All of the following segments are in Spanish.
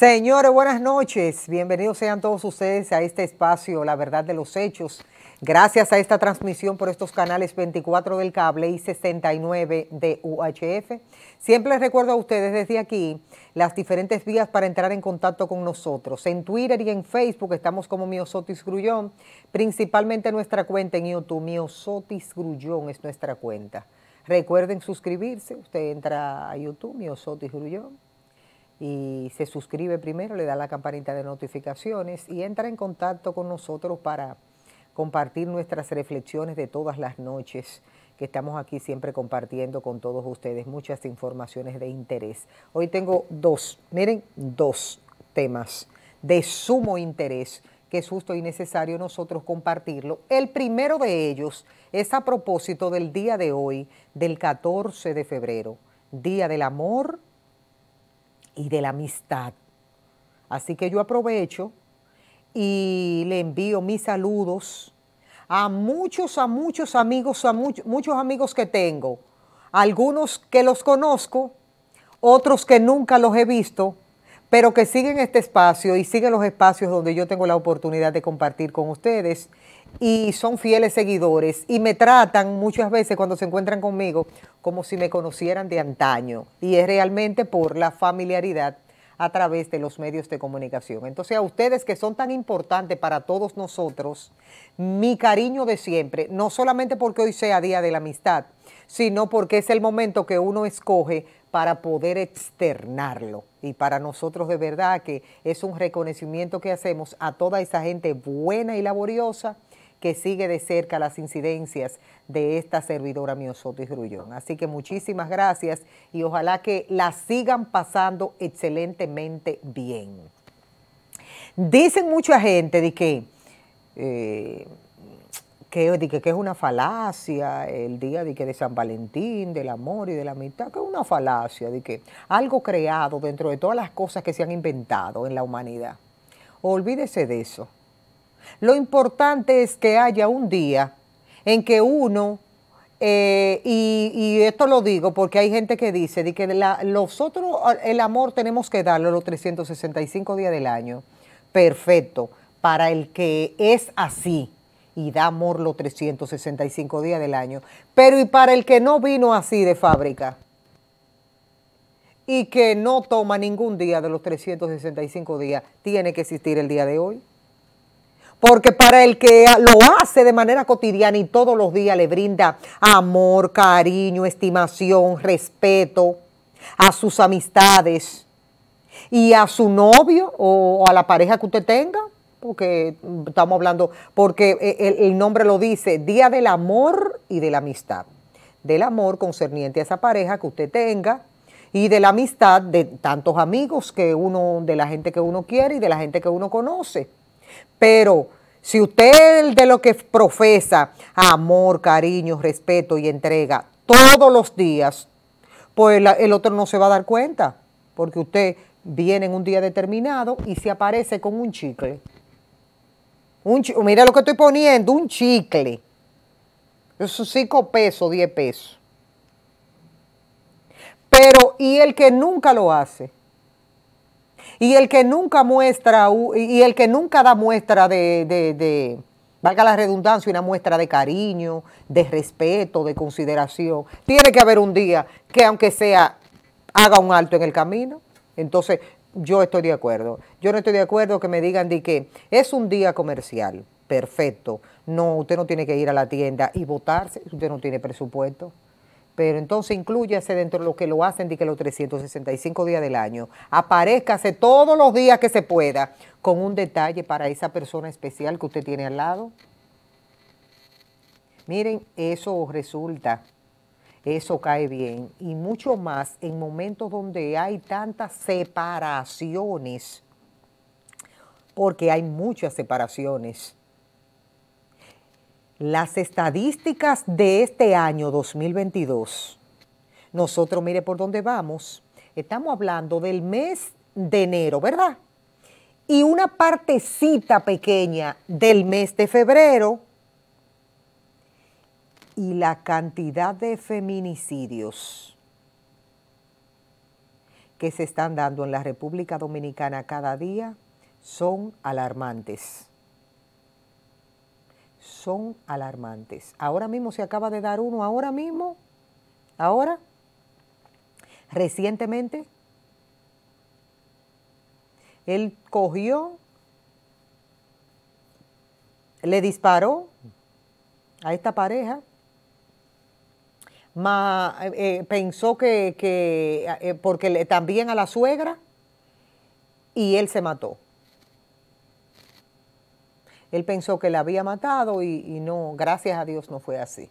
Señores, buenas noches. Bienvenidos sean todos ustedes a este espacio, La Verdad de los Hechos. Gracias a esta transmisión por estos canales 24 del cable y 69 de UHF. Siempre les recuerdo a ustedes desde aquí las diferentes vías para entrar en contacto con nosotros. En Twitter y en Facebook estamos como Miosotis Grullón, principalmente nuestra cuenta en YouTube. Miosotis Grullón es nuestra cuenta. Recuerden suscribirse, usted entra a YouTube, Miosotis Grullón y se suscribe primero, le da la campanita de notificaciones y entra en contacto con nosotros para compartir nuestras reflexiones de todas las noches que estamos aquí siempre compartiendo con todos ustedes muchas informaciones de interés. Hoy tengo dos, miren, dos temas de sumo interés que es justo y necesario nosotros compartirlo. El primero de ellos es a propósito del día de hoy, del 14 de febrero, Día del Amor, y de la amistad. Así que yo aprovecho y le envío mis saludos a muchos, a muchos amigos, a muchos amigos que tengo. Algunos que los conozco, otros que nunca los he visto, pero que siguen este espacio y siguen los espacios donde yo tengo la oportunidad de compartir con ustedes y son fieles seguidores y me tratan muchas veces cuando se encuentran conmigo como si me conocieran de antaño y es realmente por la familiaridad a través de los medios de comunicación. Entonces a ustedes que son tan importantes para todos nosotros, mi cariño de siempre, no solamente porque hoy sea Día de la Amistad, sino porque es el momento que uno escoge para poder externarlo. Y para nosotros de verdad que es un reconocimiento que hacemos a toda esa gente buena y laboriosa que sigue de cerca las incidencias de esta servidora Miosotis Grullón. Así que muchísimas gracias y ojalá que la sigan pasando excelentemente bien. Dicen mucha gente de que, eh, que, que, es una falacia el día de, que de San Valentín, del amor y de la amistad, que es una falacia, de que algo creado dentro de todas las cosas que se han inventado en la humanidad. Olvídese de eso lo importante es que haya un día en que uno, eh, y, esto lo digo porque hay gente que dice de que otros el amor tenemos que darlo los 365 días del año. Perfecto, para el que es así y da amor los 365 días del año. Pero y para el que no vino así de fábrica y que no toma ningún día de los 365 días, tiene que existir el día de hoy porque para el que lo hace de manera cotidiana y todos los días le brinda amor, cariño, estimación, respeto a sus amistades y a su novio o, a la pareja que usted tenga, porque estamos hablando, porque e, el nombre lo dice, Día del Amor y de la Amistad, del amor concerniente a esa pareja que usted tenga y de la amistad de tantos amigos que uno, de la gente que uno quiere y de la gente que uno conoce. Pero si usted de lo que profesa amor, cariño, respeto y entrega todos los días, pues el otro no se va a dar cuenta, porque usted viene en un día determinado y se aparece con un chicle. Un, mira lo que estoy poniendo, un chicle. Eso 5 pesos, 10 pesos. Pero, ¿y el que nunca lo hace? Y el que nunca muestra, y el que nunca da muestra de, valga la redundancia, una muestra de cariño, de respeto, de consideración, tiene que haber un día que aunque sea, haga un alto en el camino. Entonces, yo estoy de acuerdo. Yo no estoy de acuerdo que me digan de que es un día comercial. Perfecto. No, usted no tiene que ir a la tienda y votarse. Usted no tiene presupuesto pero entonces incluyase dentro de lo que lo hacen de que los 365 días del año, aparezcase todos los días que se pueda con un detalle para esa persona especial que usted tiene al lado. Miren, eso resulta, eso cae bien y mucho más en momentos donde hay tantas separaciones, porque hay muchas separaciones las estadísticas de este año 2022, nosotros, mire por dónde vamos, estamos hablando del mes de enero, ¿verdad? Y una partecita pequeña del mes de febrero y la cantidad de feminicidios que se están dando en la República Dominicana cada día son alarmantes son alarmantes. Ahora mismo se acaba de dar uno, ahora mismo, ahora, recientemente, él cogió, le disparó a esta pareja, eh, eh, pensó que, que eh, porque también a la suegra, y él se mató. Él pensó que la había matado y, no, gracias a Dios no fue así.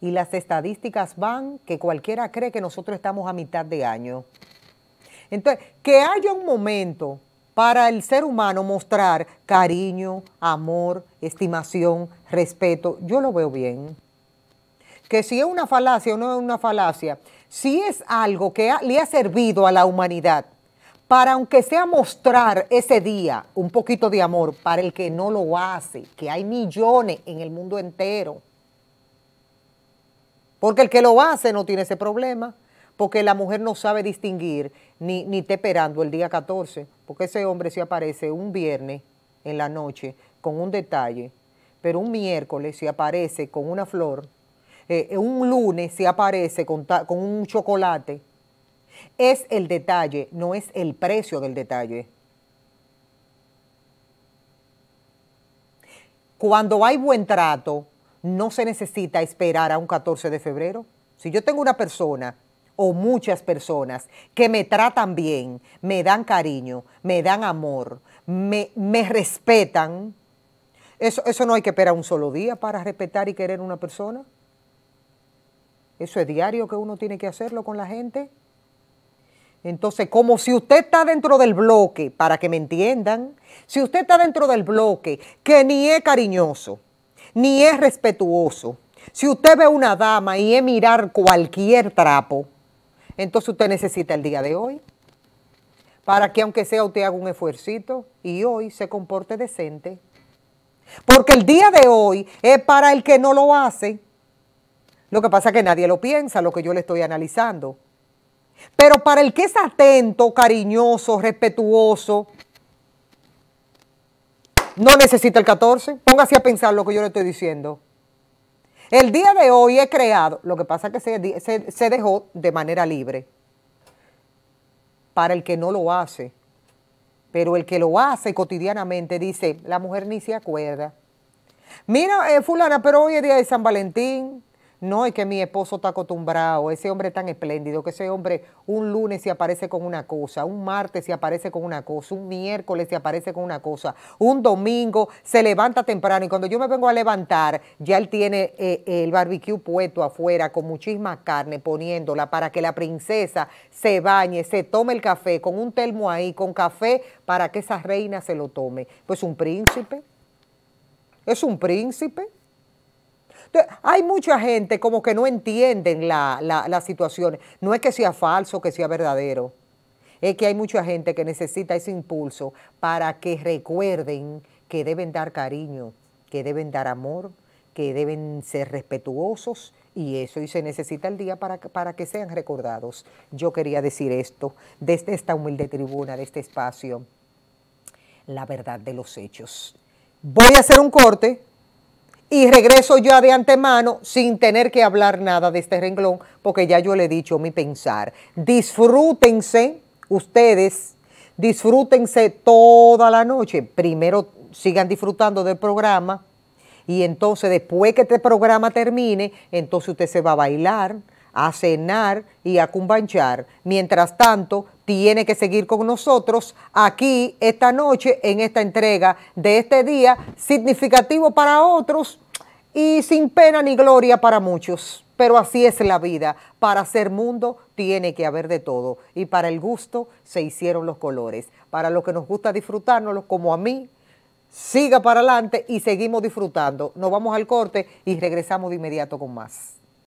Y las estadísticas van que cualquiera cree que nosotros estamos a mitad de año. Entonces, que haya un momento para el ser humano mostrar cariño, amor, estimación, respeto, yo lo veo bien. Que si es una falacia o no es una falacia, si es algo que le ha servido a la humanidad, para aunque sea mostrar ese día un poquito de amor para el que no lo hace, que hay millones en el mundo entero. Porque el que lo hace no tiene ese problema, porque la mujer no sabe distinguir ni, ni esperando el día 14, porque ese hombre si aparece un viernes en la noche con un detalle, pero un miércoles si aparece con una flor, eh, un lunes si aparece con, con un chocolate, es el detalle, no es el precio del detalle. Cuando hay buen trato, no se necesita esperar a un 14 de febrero. Si yo tengo una persona o muchas personas que me tratan bien, me dan cariño, me dan amor, me, respetan, eso, eso no hay que esperar un solo día para respetar y querer a una persona. Eso es diario que uno tiene que hacerlo con la gente. Entonces, como si usted está dentro del bloque, para que me entiendan, si usted está dentro del bloque que ni es cariñoso, ni es respetuoso, si usted ve una dama y es mirar cualquier trapo, entonces usted necesita el día de hoy para que aunque sea usted haga un esfuercito y hoy se comporte decente. Porque el día de hoy es para el que no lo hace. Lo que pasa es que nadie lo piensa, lo que yo le estoy analizando. Pero para el que es atento, cariñoso, respetuoso, no necesita el 14. Póngase a pensar lo que yo le estoy diciendo. El día de hoy he creado, lo que pasa es que se, dejó de manera libre para el que no lo hace. Pero el que lo hace cotidianamente dice, la mujer ni se acuerda. Mira, eh, fulana, pero hoy es día de San Valentín, no es que mi esposo está acostumbrado, ese hombre es tan espléndido, que ese hombre un lunes se aparece con una cosa, un martes se aparece con una cosa, un miércoles se aparece con una cosa, un domingo se levanta temprano y cuando yo me vengo a levantar, ya él tiene eh, el barbecue puesto afuera con muchísima carne poniéndola para que la princesa se bañe, se tome el café con un termo ahí, con café para que esa reina se lo tome. Pues un príncipe, es un príncipe hay mucha gente como que no entienden la, situación. No es que sea falso, que sea verdadero. Es que hay mucha gente que necesita ese impulso para que recuerden que deben dar cariño, que deben dar amor, que deben ser respetuosos y eso, y se necesita el día para, para, que sean recordados. Yo quería decir esto desde esta humilde tribuna, de este espacio, la verdad de los hechos. Voy a hacer un corte y regreso ya de antemano sin tener que hablar nada de este renglón, porque ya yo le he dicho mi pensar. Disfrútense ustedes, disfrútense toda la noche. Primero sigan disfrutando del programa y entonces después que este programa termine, entonces usted se va a bailar, a cenar y a cumbanchar. Mientras tanto, tiene que seguir con nosotros aquí esta noche en esta entrega de este día significativo para otros y sin pena ni gloria para muchos. Pero así es la vida. Para ser mundo tiene que haber de todo. Y para el gusto se hicieron los colores. Para los que nos gusta disfrutarnos como a mí, siga para adelante y seguimos disfrutando. Nos vamos al corte y regresamos de inmediato con más.